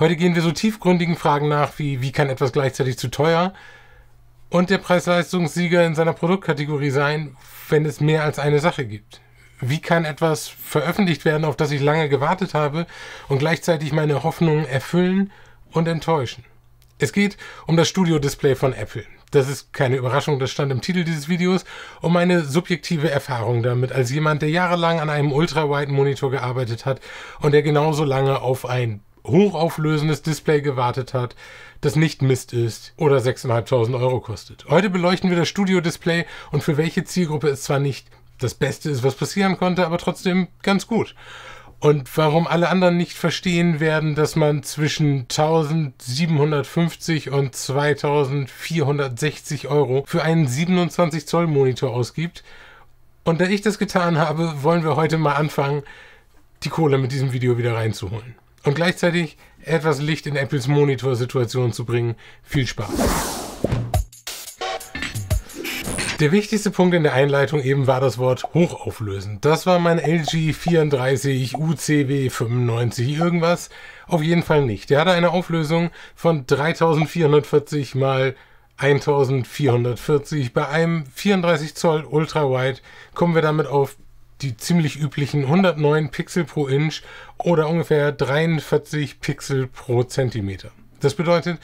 Heute gehen wir so tiefgründigen Fragen nach wie, wie kann etwas gleichzeitig zu teuer und der Preis-Leistungssieger in seiner Produktkategorie sein, wenn es mehr als eine Sache gibt? Wie kann etwas veröffentlicht werden, auf das ich lange gewartet habe und gleichzeitig meine Hoffnungen erfüllen und enttäuschen? Es geht um das Studio-Display von Apple. Das ist keine Überraschung, das stand im Titel dieses Videos, um meine subjektive Erfahrung damit als jemand, der jahrelang an einem ultrawide Monitor gearbeitet hat und der genauso lange auf ein hochauflösendes Display gewartet hat, das nicht Mist ist oder 6.500 Euro kostet. Heute beleuchten wir das Studio-Display und für welche Zielgruppe es zwar nicht das Beste ist, was passieren konnte, aber trotzdem ganz gut. Und warum alle anderen nicht verstehen werden, dass man zwischen 1750 und 2460 Euro für einen 27 Zoll Monitor ausgibt. Und da ich das getan habe, wollen wir heute mal anfangen, die Kohle mit diesem Video wieder reinzuholen und gleichzeitig etwas Licht in Apples Monitorsituation zu bringen. Viel Spaß! Der wichtigste Punkt in der Einleitung eben war das Wort hochauflösend. Das war mein LG 34 UCW 95 irgendwas. Auf jeden Fall nicht. Der hatte eine Auflösung von 3440 x 1440. Bei einem 34 Zoll Ultra Wide kommen wir damit auf die ziemlich üblichen 109 Pixel pro Inch oder ungefähr 43 Pixel pro Zentimeter. Das bedeutet,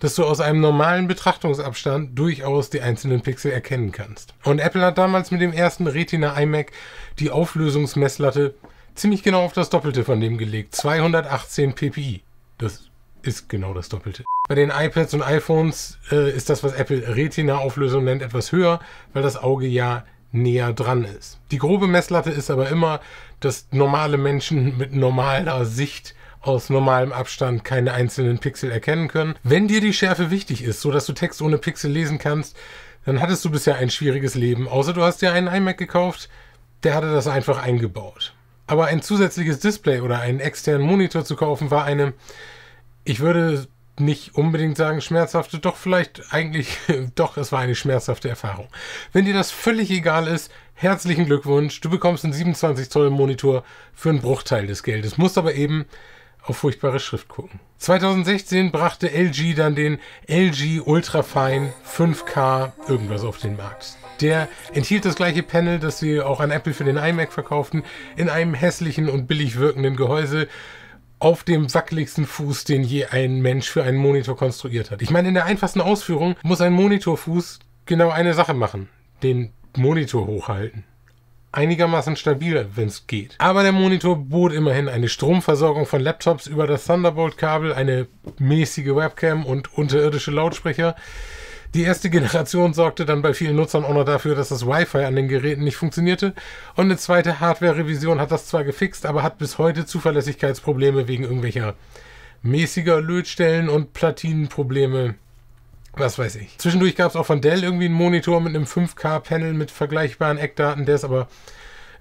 dass du aus einem normalen Betrachtungsabstand durchaus die einzelnen Pixel erkennen kannst. Und Apple hat damals mit dem ersten Retina iMac die Auflösungsmesslatte ziemlich genau auf das Doppelte von dem gelegt, 218 ppi. Das ist genau das Doppelte. Bei den iPads und iPhones äh, ist das, was Apple Retina-Auflösung nennt, etwas höher, weil das Auge ja näher dran ist. Die grobe Messlatte ist aber immer, dass normale Menschen mit normaler Sicht aus normalem Abstand keine einzelnen Pixel erkennen können. Wenn dir die Schärfe wichtig ist, so dass du Text ohne Pixel lesen kannst, dann hattest du bisher ein schwieriges Leben, außer du hast dir einen iMac gekauft, der hatte das einfach eingebaut. Aber ein zusätzliches Display oder einen externen Monitor zu kaufen war eine, ich würde nicht unbedingt sagen schmerzhafte, doch vielleicht eigentlich, doch, es war eine schmerzhafte Erfahrung. Wenn dir das völlig egal ist, herzlichen Glückwunsch, du bekommst einen 27 Zoll Monitor für einen Bruchteil des Geldes, musst aber eben auf furchtbare Schrift gucken. 2016 brachte LG dann den LG Ultrafine 5K irgendwas auf den Markt. Der enthielt das gleiche Panel, das sie auch an Apple für den iMac verkauften, in einem hässlichen und billig wirkenden Gehäuse auf dem wackeligsten Fuß, den je ein Mensch für einen Monitor konstruiert hat. Ich meine, in der einfachsten Ausführung muss ein Monitorfuß genau eine Sache machen. Den Monitor hochhalten. Einigermaßen stabil, wenn es geht. Aber der Monitor bot immerhin eine Stromversorgung von Laptops über das Thunderbolt-Kabel, eine mäßige Webcam und unterirdische Lautsprecher. Die erste Generation sorgte dann bei vielen Nutzern auch noch dafür, dass das Wi-Fi an den Geräten nicht funktionierte. Und eine zweite Hardware-Revision hat das zwar gefixt, aber hat bis heute Zuverlässigkeitsprobleme wegen irgendwelcher mäßiger Lötstellen und Platinenprobleme. Was weiß ich. Zwischendurch gab es auch von Dell irgendwie einen Monitor mit einem 5K-Panel mit vergleichbaren Eckdaten. Der ist aber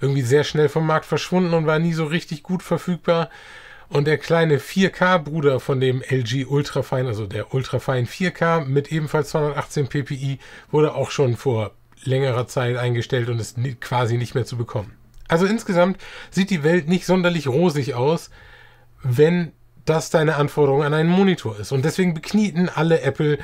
irgendwie sehr schnell vom Markt verschwunden und war nie so richtig gut verfügbar. Und der kleine 4K-Bruder von dem LG Ultrafine, also der Ultrafine 4K mit ebenfalls 218 ppi, wurde auch schon vor längerer Zeit eingestellt und ist quasi nicht mehr zu bekommen. Also insgesamt sieht die Welt nicht sonderlich rosig aus, wenn das deine Anforderung an einen Monitor ist. Und deswegen beknieten alle Apple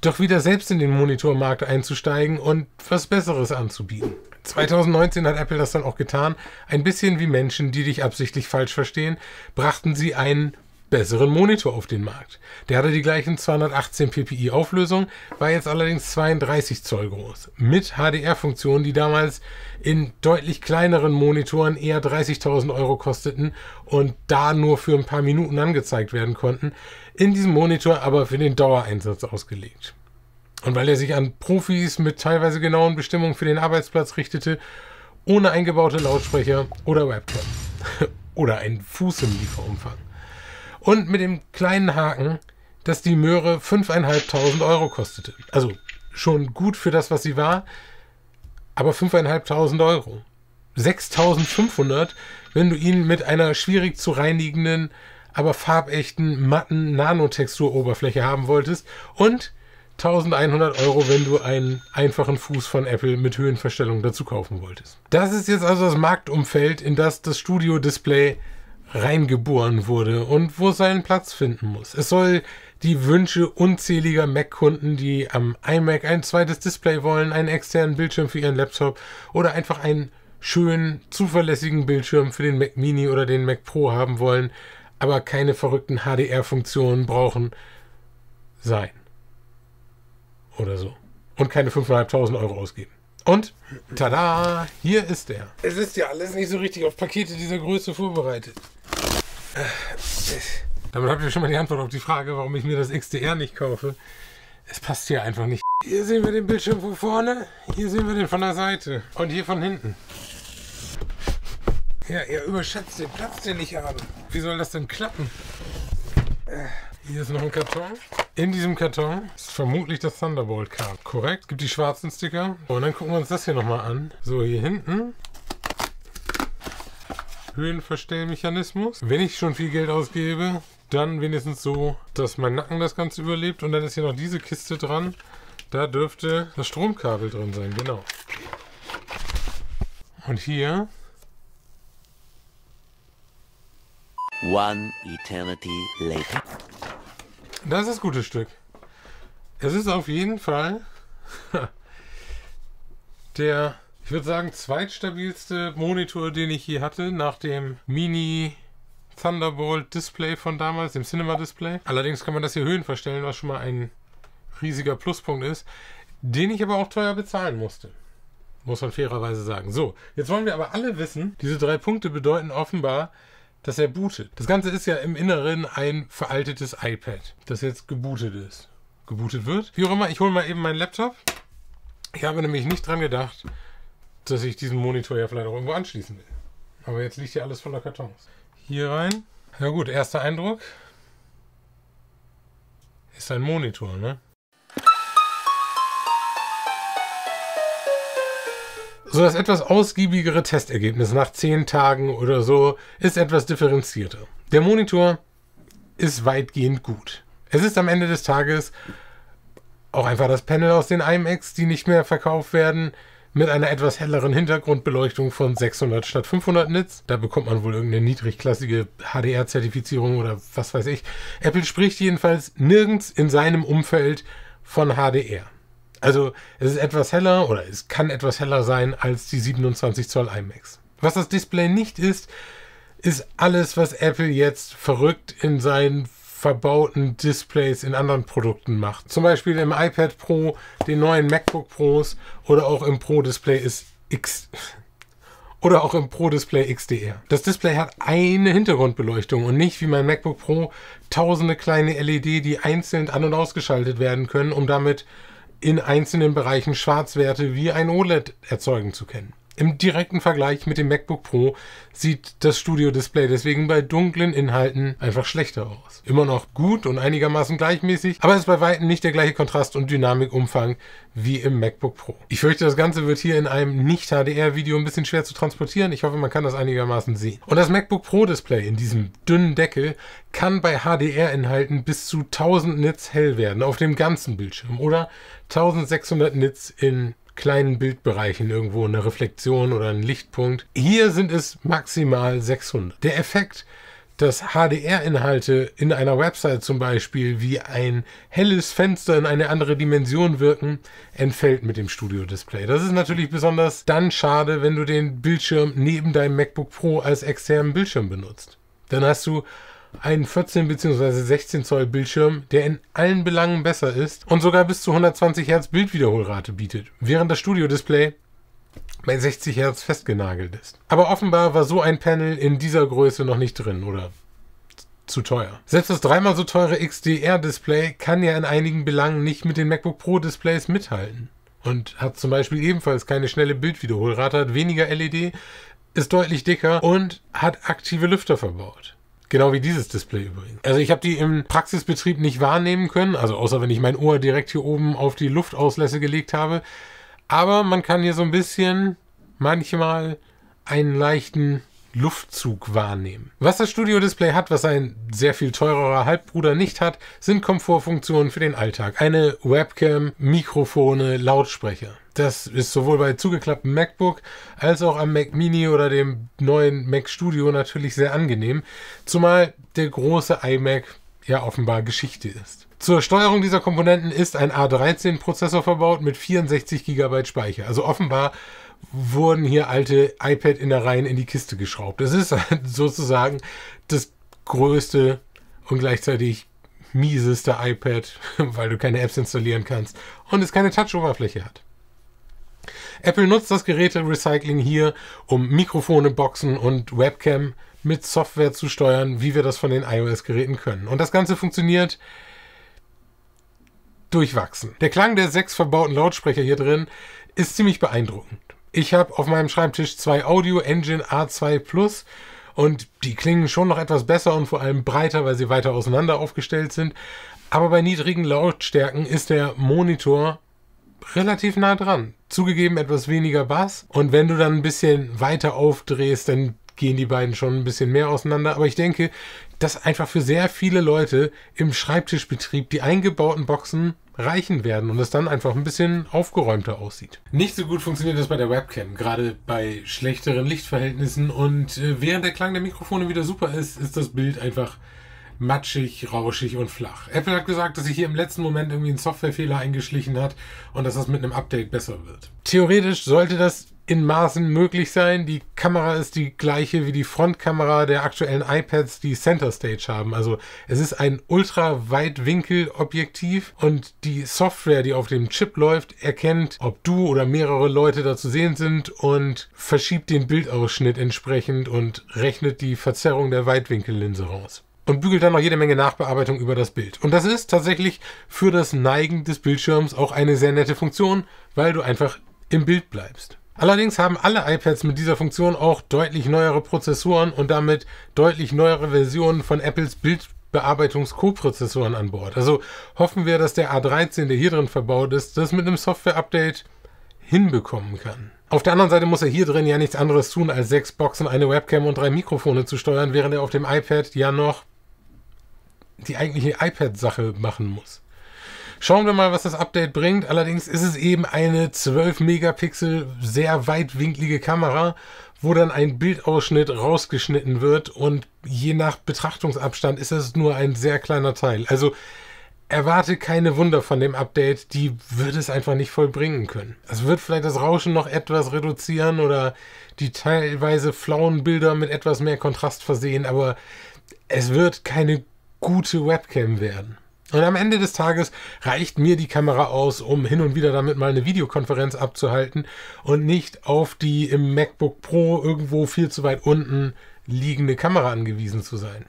doch wieder selbst in den Monitormarkt einzusteigen und was Besseres anzubieten. 2019 hat Apple das dann auch getan. Ein bisschen wie Menschen, die dich absichtlich falsch verstehen, brachten sie einen besseren Monitor auf den Markt. Der hatte die gleichen 218 ppi Auflösung, war jetzt allerdings 32 Zoll groß. Mit HDR-Funktionen, die damals in deutlich kleineren Monitoren eher 30.000 Euro kosteten und da nur für ein paar Minuten angezeigt werden konnten. In diesem Monitor aber für den Dauereinsatz ausgelegt. Und weil er sich an Profis mit teilweise genauen Bestimmungen für den Arbeitsplatz richtete, ohne eingebaute Lautsprecher oder Webcam. oder einen Fuß im Lieferumfang. Und mit dem kleinen Haken, dass die Möhre 5.500 Euro kostete. Also schon gut für das, was sie war, aber 5.500 Euro. 6.500, wenn du ihn mit einer schwierig zu reinigenden, aber farbechten, matten Nanotexturoberfläche haben wolltest. Und 1100 Euro, wenn du einen einfachen Fuß von Apple mit Höhenverstellung dazu kaufen wolltest. Das ist jetzt also das Marktumfeld, in das das Studio Display reingeboren wurde und wo es seinen Platz finden muss. Es soll die Wünsche unzähliger Mac-Kunden, die am iMac ein zweites Display wollen, einen externen Bildschirm für ihren Laptop oder einfach einen schönen, zuverlässigen Bildschirm für den Mac Mini oder den Mac Pro haben wollen, aber keine verrückten HDR-Funktionen brauchen, sein oder so. Und keine 5.500 Euro ausgeben. Und tada, hier ist er. Es ist ja alles nicht so richtig auf Pakete dieser Größe vorbereitet. Damit habt ihr schon mal die Antwort auf die Frage, warum ich mir das XDR nicht kaufe. Es passt hier einfach nicht. Hier sehen wir den Bildschirm von vorne, hier sehen wir den von der Seite und hier von hinten. Ja, ihr überschätzt den Platz, den ich habe. Wie soll das denn klappen? Äh. Hier ist noch ein Karton. In diesem Karton ist vermutlich das Thunderbolt Card. Korrekt. gibt die schwarzen Sticker. Und dann gucken wir uns das hier nochmal an. So, hier hinten Höhenverstellmechanismus. Wenn ich schon viel Geld ausgebe, dann wenigstens so, dass mein Nacken das Ganze überlebt. Und dann ist hier noch diese Kiste dran. Da dürfte das Stromkabel drin sein, genau. Und hier... One eternity later. Das ist das gute Stück. Es ist auf jeden Fall der, ich würde sagen, zweitstabilste Monitor, den ich hier hatte, nach dem Mini Thunderbolt Display von damals, dem Cinema Display. Allerdings kann man das hier Höhen verstellen, was schon mal ein riesiger Pluspunkt ist, den ich aber auch teuer bezahlen musste. Muss man fairerweise sagen. So, jetzt wollen wir aber alle wissen, diese drei Punkte bedeuten offenbar, dass er bootet. Das Ganze ist ja im Inneren ein veraltetes iPad, das jetzt gebootet ist. Gebootet wird. Wie auch immer, ich hole mal eben meinen Laptop. Ich habe nämlich nicht dran gedacht, dass ich diesen Monitor ja vielleicht auch irgendwo anschließen will. Aber jetzt liegt hier alles voller Kartons. Hier rein. Ja gut, erster Eindruck. Ist ein Monitor, ne? so das etwas ausgiebigere Testergebnis nach zehn Tagen oder so ist etwas differenzierter. Der Monitor ist weitgehend gut. Es ist am Ende des Tages auch einfach das Panel aus den IMAX, die nicht mehr verkauft werden, mit einer etwas helleren Hintergrundbeleuchtung von 600 statt 500 Nits. Da bekommt man wohl irgendeine niedrigklassige HDR-Zertifizierung oder was weiß ich. Apple spricht jedenfalls nirgends in seinem Umfeld von HDR. Also es ist etwas heller oder es kann etwas heller sein als die 27 Zoll iMacs. Was das Display nicht ist, ist alles, was Apple jetzt verrückt in seinen verbauten Displays in anderen Produkten macht. Zum Beispiel im iPad Pro, den neuen MacBook Pros oder auch im Pro Display ist X oder auch im Pro Display XDR. Das Display hat eine Hintergrundbeleuchtung und nicht wie mein MacBook Pro tausende kleine LED, die einzeln an und ausgeschaltet werden können, um damit in einzelnen Bereichen Schwarzwerte wie ein OLED erzeugen zu können. Im direkten Vergleich mit dem MacBook Pro sieht das Studio Display deswegen bei dunklen Inhalten einfach schlechter aus. Immer noch gut und einigermaßen gleichmäßig, aber es ist bei weitem nicht der gleiche Kontrast und Dynamikumfang wie im MacBook Pro. Ich fürchte, das Ganze wird hier in einem Nicht-HDR-Video ein bisschen schwer zu transportieren. Ich hoffe, man kann das einigermaßen sehen. Und das MacBook Pro Display in diesem dünnen Deckel kann bei HDR-Inhalten bis zu 1000 Nits hell werden auf dem ganzen Bildschirm oder 1600 Nits in kleinen Bildbereichen irgendwo eine Reflexion oder einen Lichtpunkt. Hier sind es maximal 600. Der Effekt, dass HDR-Inhalte in einer Website zum Beispiel wie ein helles Fenster in eine andere Dimension wirken, entfällt mit dem Studio-Display. Das ist natürlich besonders dann schade, wenn du den Bildschirm neben deinem MacBook Pro als externen Bildschirm benutzt. Dann hast du einen 14 bzw. 16 Zoll Bildschirm, der in allen Belangen besser ist und sogar bis zu 120 Hertz Bildwiederholrate bietet, während das Studio-Display bei 60 Hertz festgenagelt ist. Aber offenbar war so ein Panel in dieser Größe noch nicht drin, oder? Zu teuer. Selbst das dreimal so teure XDR-Display kann ja in einigen Belangen nicht mit den MacBook Pro-Displays mithalten. Und hat zum Beispiel ebenfalls keine schnelle Bildwiederholrate, hat weniger LED, ist deutlich dicker und hat aktive Lüfter verbaut. Genau wie dieses Display übrigens. Also ich habe die im Praxisbetrieb nicht wahrnehmen können, also außer wenn ich mein Ohr direkt hier oben auf die Luftauslässe gelegt habe. Aber man kann hier so ein bisschen manchmal einen leichten Luftzug wahrnehmen. Was das Studio Display hat, was ein sehr viel teurerer Halbbruder nicht hat, sind Komfortfunktionen für den Alltag. Eine Webcam, Mikrofone, Lautsprecher. Das ist sowohl bei zugeklapptem MacBook als auch am Mac Mini oder dem neuen Mac Studio natürlich sehr angenehm, zumal der große iMac ja offenbar Geschichte ist. Zur Steuerung dieser Komponenten ist ein A13-Prozessor verbaut mit 64 GB Speicher. Also offenbar wurden hier alte iPad-Innereien in die Kiste geschraubt. Das ist halt sozusagen das größte und gleichzeitig mieseste iPad, weil du keine Apps installieren kannst und es keine Touch-Oberfläche hat. Apple nutzt das Geräte-Recycling hier, um Mikrofone, Boxen und Webcam mit Software zu steuern, wie wir das von den iOS-Geräten können. Und das Ganze funktioniert durchwachsen. Der Klang der sechs verbauten Lautsprecher hier drin ist ziemlich beeindruckend. Ich habe auf meinem Schreibtisch zwei Audio Engine A2 Plus und die klingen schon noch etwas besser und vor allem breiter, weil sie weiter auseinander aufgestellt sind. Aber bei niedrigen Lautstärken ist der Monitor relativ nah dran. Zugegeben etwas weniger Bass und wenn du dann ein bisschen weiter aufdrehst, dann gehen die beiden schon ein bisschen mehr auseinander. Aber ich denke, dass einfach für sehr viele Leute im Schreibtischbetrieb die eingebauten Boxen reichen werden und es dann einfach ein bisschen aufgeräumter aussieht. Nicht so gut funktioniert das bei der Webcam, gerade bei schlechteren Lichtverhältnissen und äh, während der Klang der Mikrofone wieder super ist, ist das Bild einfach matschig, rauschig und flach. Apple hat gesagt, dass sich hier im letzten Moment irgendwie ein Softwarefehler eingeschlichen hat und dass das mit einem Update besser wird. Theoretisch sollte das in Maßen möglich sein. Die Kamera ist die gleiche wie die Frontkamera der aktuellen iPads, die Center Stage haben. Also es ist ein ultra weitwinkel objektiv und die Software, die auf dem Chip läuft, erkennt, ob du oder mehrere Leute da zu sehen sind und verschiebt den Bildausschnitt entsprechend und rechnet die Verzerrung der Weitwinkellinse raus und bügelt dann noch jede Menge Nachbearbeitung über das Bild. Und das ist tatsächlich für das Neigen des Bildschirms auch eine sehr nette Funktion, weil du einfach im Bild bleibst. Allerdings haben alle iPads mit dieser Funktion auch deutlich neuere Prozessoren und damit deutlich neuere Versionen von Apples Bildbearbeitungs-Co-Prozessoren an Bord. Also hoffen wir, dass der A13, der hier drin verbaut ist, das mit einem Software-Update hinbekommen kann. Auf der anderen Seite muss er hier drin ja nichts anderes tun, als sechs Boxen, eine Webcam und drei Mikrofone zu steuern, während er auf dem iPad ja noch die eigentliche iPad-Sache machen muss. Schauen wir mal, was das Update bringt. Allerdings ist es eben eine 12 Megapixel sehr weitwinklige Kamera, wo dann ein Bildausschnitt rausgeschnitten wird und je nach Betrachtungsabstand ist es nur ein sehr kleiner Teil. Also erwarte keine Wunder von dem Update, die wird es einfach nicht vollbringen können. Es wird vielleicht das Rauschen noch etwas reduzieren oder die teilweise flauen Bilder mit etwas mehr Kontrast versehen, aber es wird keine gute Webcam werden. Und am Ende des Tages reicht mir die Kamera aus, um hin und wieder damit mal eine Videokonferenz abzuhalten und nicht auf die im MacBook Pro irgendwo viel zu weit unten liegende Kamera angewiesen zu sein.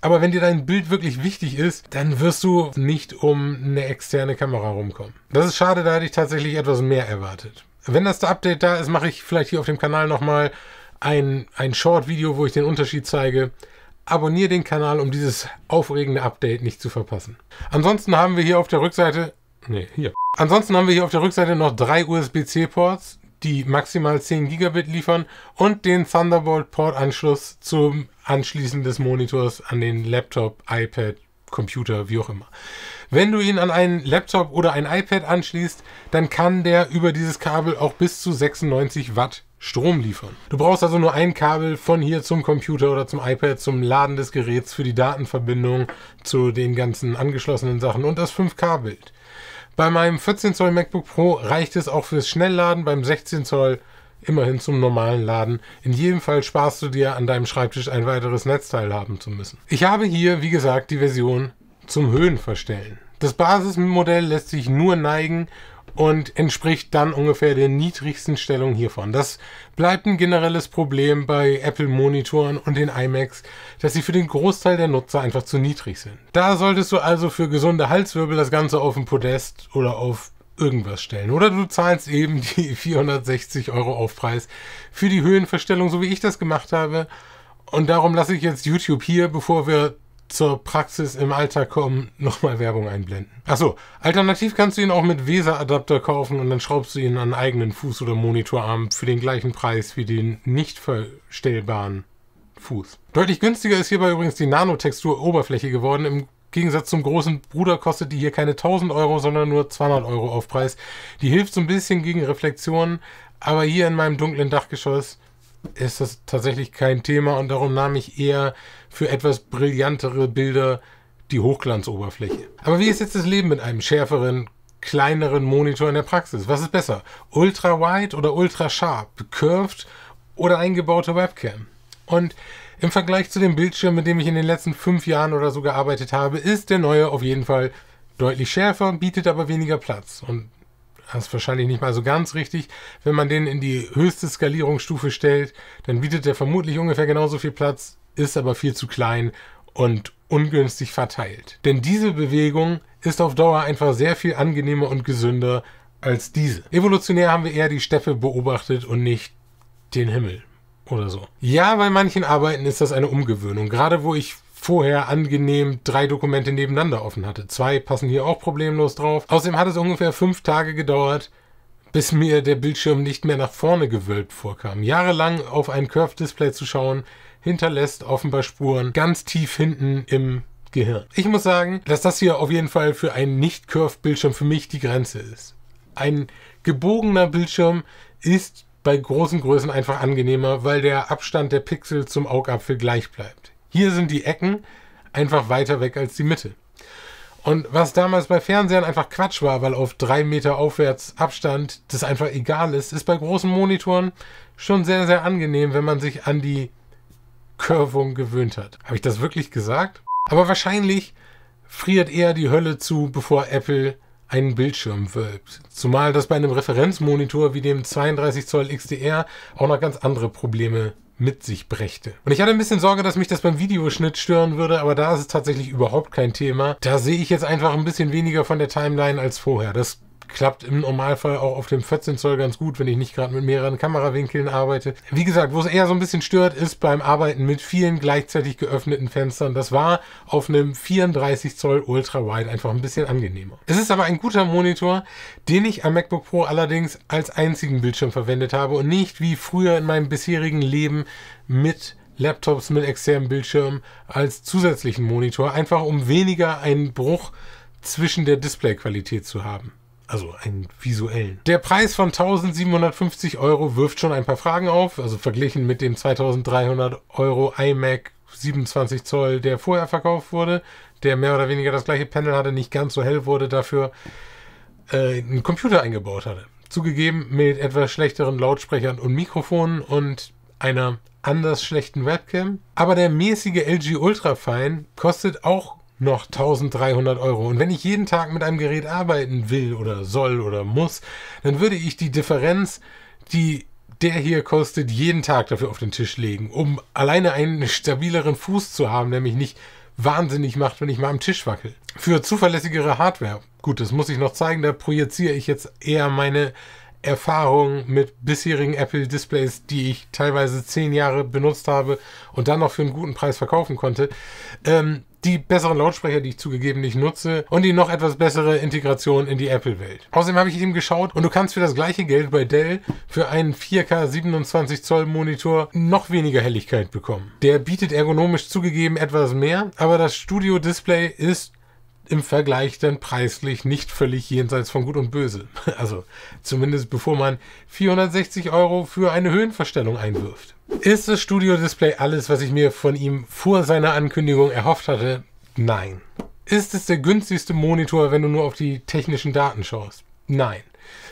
Aber wenn dir dein Bild wirklich wichtig ist, dann wirst du nicht um eine externe Kamera rumkommen. Das ist schade, da hätte ich tatsächlich etwas mehr erwartet. Wenn das Update da ist, mache ich vielleicht hier auf dem Kanal nochmal ein, ein Short-Video, wo ich den Unterschied zeige. Abonnier den Kanal, um dieses aufregende Update nicht zu verpassen. Ansonsten haben wir hier auf der Rückseite. Nee, hier. Ansonsten haben wir hier auf der Rückseite noch drei USB-C-Ports, die maximal 10 Gigabit liefern und den Thunderbolt-Port-Anschluss zum Anschließen des Monitors an den Laptop, iPad, Computer, wie auch immer. Wenn du ihn an einen Laptop oder ein iPad anschließt, dann kann der über dieses Kabel auch bis zu 96 Watt Strom liefern. Du brauchst also nur ein Kabel von hier zum Computer oder zum iPad zum Laden des Geräts für die Datenverbindung zu den ganzen angeschlossenen Sachen und das 5K-Bild. Bei meinem 14 Zoll MacBook Pro reicht es auch fürs Schnellladen, beim 16 Zoll immerhin zum normalen Laden. In jedem Fall sparst du dir an deinem Schreibtisch ein weiteres Netzteil haben zu müssen. Ich habe hier, wie gesagt, die Version zum Höhenverstellen. Das Basismodell lässt sich nur neigen und entspricht dann ungefähr der niedrigsten Stellung hiervon. Das bleibt ein generelles Problem bei Apple-Monitoren und den iMacs, dass sie für den Großteil der Nutzer einfach zu niedrig sind. Da solltest du also für gesunde Halswirbel das Ganze auf ein Podest oder auf irgendwas stellen. Oder du zahlst eben die 460 Euro Aufpreis für die Höhenverstellung, so wie ich das gemacht habe. Und darum lasse ich jetzt YouTube hier, bevor wir zur Praxis im Alltag kommen, nochmal Werbung einblenden. Achso, alternativ kannst du ihn auch mit VESA-Adapter kaufen und dann schraubst du ihn an eigenen Fuß- oder Monitorarm für den gleichen Preis wie den nicht verstellbaren Fuß. Deutlich günstiger ist hierbei übrigens die Nanotextur-Oberfläche geworden. Im Gegensatz zum großen Bruder kostet die hier keine 1000 Euro, sondern nur 200 Euro Aufpreis. Die hilft so ein bisschen gegen Reflexionen, aber hier in meinem dunklen Dachgeschoss ist das tatsächlich kein Thema und darum nahm ich eher für etwas brillantere Bilder die Hochglanzoberfläche. Aber wie ist jetzt das Leben mit einem schärferen, kleineren Monitor in der Praxis? Was ist besser? Ultra wide oder ultra sharp? Curved oder eingebaute Webcam? Und im Vergleich zu dem Bildschirm, mit dem ich in den letzten fünf Jahren oder so gearbeitet habe, ist der neue auf jeden Fall deutlich schärfer, bietet aber weniger Platz. Und das ist wahrscheinlich nicht mal so ganz richtig. Wenn man den in die höchste Skalierungsstufe stellt, dann bietet der vermutlich ungefähr genauso viel Platz, ist aber viel zu klein und ungünstig verteilt. Denn diese Bewegung ist auf Dauer einfach sehr viel angenehmer und gesünder als diese. Evolutionär haben wir eher die Steppe beobachtet und nicht den Himmel oder so. Ja, bei manchen Arbeiten ist das eine Umgewöhnung. Gerade wo ich vorher angenehm drei Dokumente nebeneinander offen hatte. Zwei passen hier auch problemlos drauf. Außerdem hat es ungefähr fünf Tage gedauert, bis mir der Bildschirm nicht mehr nach vorne gewölbt vorkam. Jahrelang auf ein Curve-Display zu schauen, hinterlässt offenbar Spuren ganz tief hinten im Gehirn. Ich muss sagen, dass das hier auf jeden Fall für einen Nicht-Curve-Bildschirm für mich die Grenze ist. Ein gebogener Bildschirm ist bei großen Größen einfach angenehmer, weil der Abstand der Pixel zum Augapfel gleich bleibt. Hier sind die Ecken einfach weiter weg als die Mitte. Und was damals bei Fernsehern einfach Quatsch war, weil auf drei Meter aufwärts Abstand das einfach egal ist, ist bei großen Monitoren schon sehr, sehr angenehm, wenn man sich an die Curvung gewöhnt hat. Habe ich das wirklich gesagt? Aber wahrscheinlich friert eher die Hölle zu, bevor Apple einen Bildschirm wölbt. Zumal das bei einem Referenzmonitor wie dem 32 Zoll XDR auch noch ganz andere Probleme mit sich brächte. Und ich hatte ein bisschen Sorge, dass mich das beim Videoschnitt stören würde, aber da ist es tatsächlich überhaupt kein Thema. Da sehe ich jetzt einfach ein bisschen weniger von der Timeline als vorher. Das klappt im Normalfall auch auf dem 14 Zoll ganz gut, wenn ich nicht gerade mit mehreren Kamerawinkeln arbeite. Wie gesagt, wo es eher so ein bisschen stört, ist beim Arbeiten mit vielen gleichzeitig geöffneten Fenstern. Das war auf einem 34 Zoll Ultra-Wide einfach ein bisschen angenehmer. Es ist aber ein guter Monitor, den ich am MacBook Pro allerdings als einzigen Bildschirm verwendet habe und nicht wie früher in meinem bisherigen Leben mit Laptops mit externem Bildschirm als zusätzlichen Monitor, einfach um weniger einen Bruch zwischen der Displayqualität zu haben. Also einen visuellen. Der Preis von 1750 Euro wirft schon ein paar Fragen auf. Also verglichen mit dem 2300 Euro iMac 27 Zoll, der vorher verkauft wurde, der mehr oder weniger das gleiche Panel hatte, nicht ganz so hell wurde, dafür äh, einen Computer eingebaut hatte. Zugegeben mit etwas schlechteren Lautsprechern und Mikrofonen und einer anders schlechten Webcam. Aber der mäßige LG Ultrafine kostet auch noch 1300 Euro. Und wenn ich jeden Tag mit einem Gerät arbeiten will oder soll oder muss, dann würde ich die Differenz, die der hier kostet, jeden Tag dafür auf den Tisch legen, um alleine einen stabileren Fuß zu haben, der mich nicht wahnsinnig macht, wenn ich mal am Tisch wackel. Für zuverlässigere Hardware. Gut, das muss ich noch zeigen, da projiziere ich jetzt eher meine Erfahrung mit bisherigen Apple Displays, die ich teilweise zehn Jahre benutzt habe und dann noch für einen guten Preis verkaufen konnte. Ähm, die besseren Lautsprecher, die ich zugegeben nicht nutze und die noch etwas bessere Integration in die Apple-Welt. Außerdem habe ich eben geschaut und du kannst für das gleiche Geld bei Dell für einen 4K 27 Zoll Monitor noch weniger Helligkeit bekommen. Der bietet ergonomisch zugegeben etwas mehr, aber das Studio-Display ist im Vergleich dann preislich nicht völlig jenseits von Gut und Böse. Also zumindest bevor man 460 Euro für eine Höhenverstellung einwirft. Ist das Studio Display alles, was ich mir von ihm vor seiner Ankündigung erhofft hatte? Nein. Ist es der günstigste Monitor, wenn du nur auf die technischen Daten schaust? Nein.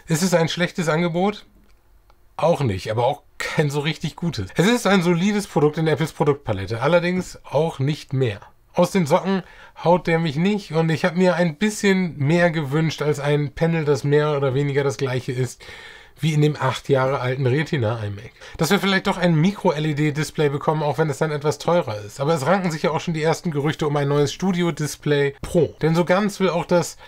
Ist es ein schlechtes Angebot? Auch nicht, aber auch kein so richtig gutes. Es ist ein solides Produkt in Apples Produktpalette, allerdings auch nicht mehr aus den Socken haut der mich nicht und ich habe mir ein bisschen mehr gewünscht als ein Panel, das mehr oder weniger das gleiche ist wie in dem acht Jahre alten Retina iMac. Dass wir vielleicht doch ein Micro-LED-Display bekommen, auch wenn es dann etwas teurer ist. Aber es ranken sich ja auch schon die ersten Gerüchte um ein neues Studio-Display Pro. Denn so ganz will auch das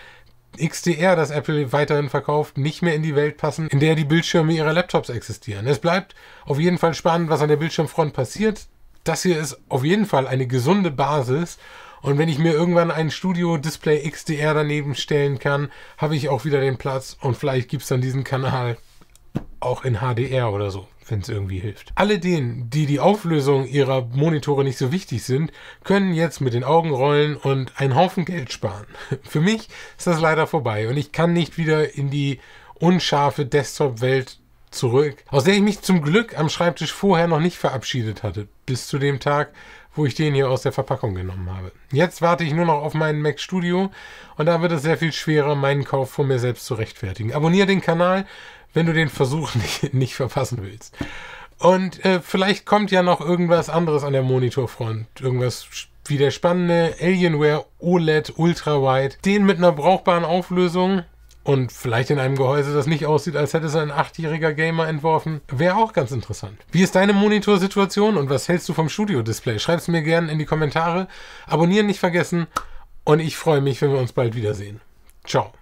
XDR, das Apple weiterhin verkauft, nicht mehr in die Welt passen, in der die Bildschirme ihrer Laptops existieren. Es bleibt auf jeden Fall spannend, was an der Bildschirmfront passiert das hier ist auf jeden Fall eine gesunde Basis. Und wenn ich mir irgendwann ein Studio-Display XDR daneben stellen kann, habe ich auch wieder den Platz und vielleicht gibt es dann diesen Kanal auch in HDR oder so, wenn es irgendwie hilft. Alle denen, die die Auflösung ihrer Monitore nicht so wichtig sind, können jetzt mit den Augen rollen und einen Haufen Geld sparen. Für mich ist das leider vorbei und ich kann nicht wieder in die unscharfe Desktop-Welt zurück, aus der ich mich zum Glück am Schreibtisch vorher noch nicht verabschiedet hatte, bis zu dem Tag, wo ich den hier aus der Verpackung genommen habe. Jetzt warte ich nur noch auf meinen Mac Studio und da wird es sehr viel schwerer, meinen Kauf von mir selbst zu rechtfertigen. Abonnier den Kanal, wenn du den Versuch nicht, nicht verpassen willst. Und äh, vielleicht kommt ja noch irgendwas anderes an der Monitorfront. Irgendwas wie der spannende Alienware OLED Ultra Wide. Den mit einer brauchbaren Auflösung und vielleicht in einem Gehäuse, das nicht aussieht, als hätte es ein achtjähriger Gamer entworfen, wäre auch ganz interessant. Wie ist deine Monitorsituation und was hältst du vom Studio-Display? Schreib's mir gerne in die Kommentare. Abonnieren nicht vergessen und ich freue mich, wenn wir uns bald wiedersehen. Ciao.